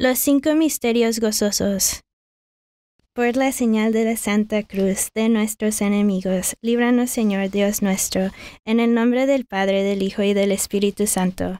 Los cinco misterios gozosos. Por la señal de la Santa Cruz de nuestros enemigos, líbranos Señor Dios nuestro, en el nombre del Padre, del Hijo y del Espíritu Santo.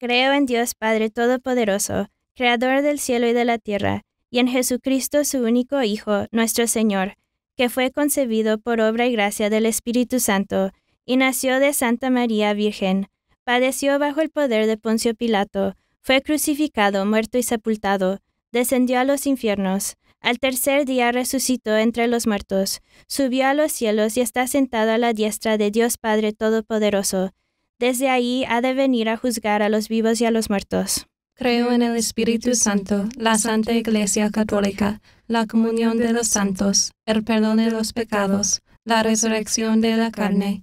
Creo en Dios Padre Todopoderoso, Creador del cielo y de la tierra, y en Jesucristo su único Hijo, nuestro Señor, que fue concebido por obra y gracia del Espíritu Santo, y nació de Santa María Virgen, padeció bajo el poder de Poncio Pilato, fue crucificado, muerto y sepultado, descendió a los infiernos, al tercer día resucitó entre los muertos, subió a los cielos y está sentado a la diestra de Dios Padre Todopoderoso. Desde ahí ha de venir a juzgar a los vivos y a los muertos. Creo en el Espíritu Santo, la Santa Iglesia Católica, la comunión de los santos, el perdón de los pecados, la resurrección de la carne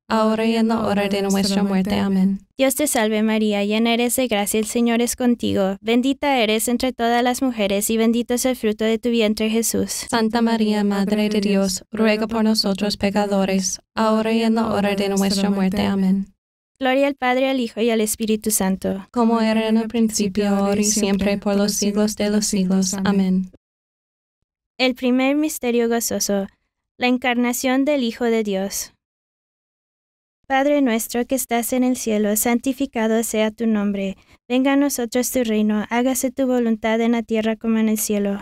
ahora y en la hora de nuestra muerte. Amén. Dios te salve María, llena eres de gracia, el Señor es contigo. Bendita eres entre todas las mujeres y bendito es el fruto de tu vientre Jesús. Santa María, Madre de Dios, ruega por nosotros pecadores, ahora y en la hora de nuestra muerte. Amén. Gloria al Padre, al Hijo y al Espíritu Santo. Como era en el principio, ahora y siempre, por los siglos de los siglos. Amén. El primer misterio gozoso, la encarnación del Hijo de Dios. Padre nuestro que estás en el cielo, santificado sea tu nombre. Venga a nosotros tu reino, hágase tu voluntad en la tierra como en el cielo.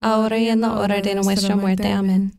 ahora y en la hora de nuestra muerte. Amén.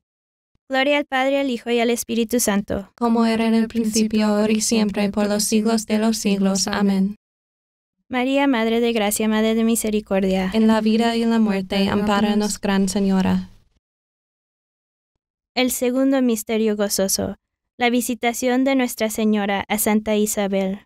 Gloria al Padre, al Hijo y al Espíritu Santo. Como era en el principio, ahora y siempre, por los siglos de los siglos. Amén. María, Madre de Gracia, Madre de Misericordia. En la vida y en la muerte, ampáranos, Gran Señora. El segundo misterio gozoso. La visitación de Nuestra Señora a Santa Isabel.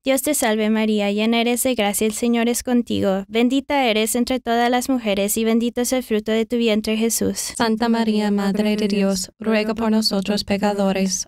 Dios te salve María, llena eres de gracia, el Señor es contigo, bendita eres entre todas las mujeres y bendito es el fruto de tu vientre Jesús. Santa María, Madre de Dios, ruega por nosotros pecadores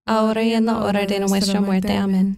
ahora y en la hora de nuestra muerte. Amén.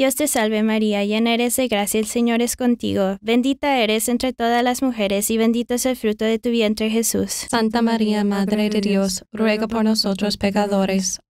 Dios te salve María, llena eres de gracia, el Señor es contigo, bendita eres entre todas las mujeres y bendito es el fruto de tu vientre Jesús. Santa María, Madre de Dios, ruega por nosotros pecadores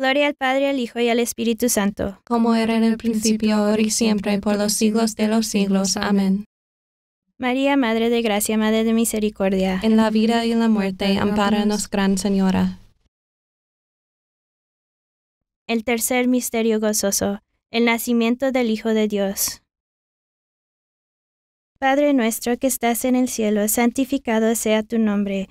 Gloria al Padre, al Hijo y al Espíritu Santo. Como era en el principio, ahora y siempre, por los siglos de los siglos. Amén. María, Madre de Gracia, Madre de Misericordia. En la vida y en la muerte, ampáranos, Gran Señora. El tercer misterio gozoso, el nacimiento del Hijo de Dios. Padre nuestro que estás en el cielo, santificado sea tu nombre.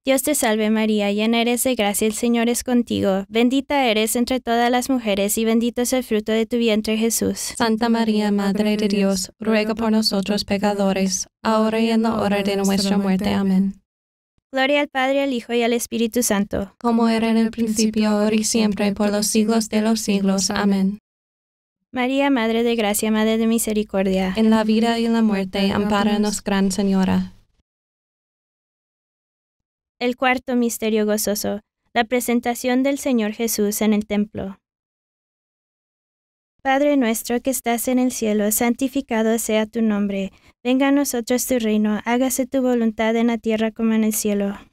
Dios te salve María, llena eres de gracia, el Señor es contigo, bendita eres entre todas las mujeres y bendito es el fruto de tu vientre Jesús. Santa María, Madre de Dios, ruega por nosotros pecadores, ahora y en la hora de nuestra muerte. Amén. Gloria al Padre, al Hijo y al Espíritu Santo. Como era en el principio, ahora y siempre, por los siglos de los siglos. Amén. María, Madre de Gracia, Madre de Misericordia. En la vida y en la muerte, ampáranos, Gran Señora. El cuarto misterio gozoso, la presentación del Señor Jesús en el templo. Padre nuestro que estás en el cielo, santificado sea tu nombre, venga a nosotros tu reino, hágase tu voluntad en la tierra como en el cielo.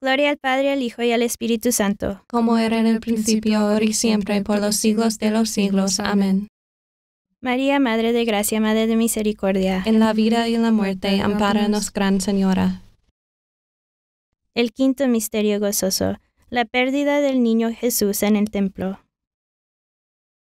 Gloria al Padre, al Hijo y al Espíritu Santo. Como era en el principio, ahora y siempre, por los siglos de los siglos. Amén. María, Madre de Gracia, Madre de Misericordia. En la vida y en la muerte, ampáranos, Gran Señora. El quinto misterio gozoso. La pérdida del niño Jesús en el templo.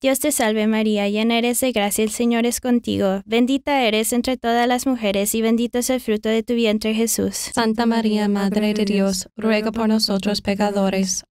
Dios te salve María, llena eres de gracia, el Señor es contigo, bendita eres entre todas las mujeres y bendito es el fruto de tu vientre Jesús. Santa María, Madre de Dios, ruega por nosotros pecadores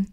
Mm.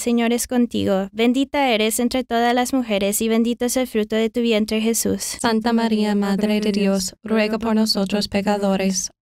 Señor es contigo, bendita eres entre todas las mujeres y bendito es el fruto de tu vientre Jesús. Santa María, Madre de Dios, ruega por nosotros pecadores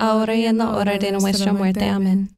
ahora y en la hora de nuestra muerte. Amén.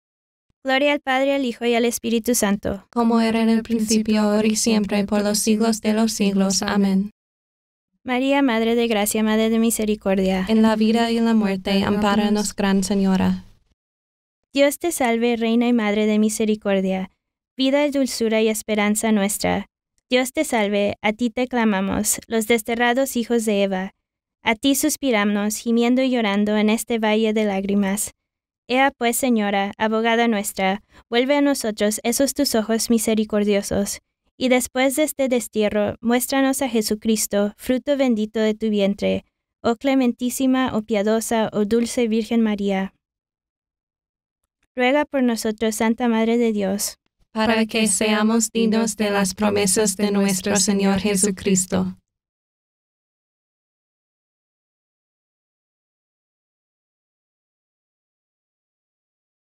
Gloria al Padre, al Hijo y al Espíritu Santo. Como era en el principio, ahora y siempre, por los siglos de los siglos. Amén. María, Madre de Gracia, Madre de Misericordia. En la vida y en la muerte, ampáranos, Gran Señora. Dios te salve, Reina y Madre de Misericordia, vida, dulzura y esperanza nuestra. Dios te salve, a ti te clamamos, los desterrados hijos de Eva. A ti suspiramos, gimiendo y llorando en este valle de lágrimas. Ea pues, Señora, abogada nuestra, vuelve a nosotros esos tus ojos misericordiosos, y después de este destierro, muéstranos a Jesucristo, fruto bendito de tu vientre, oh clementísima, oh piadosa, oh dulce Virgen María. Ruega por nosotros, Santa Madre de Dios, para que seamos dignos de las promesas de nuestro Señor Jesucristo.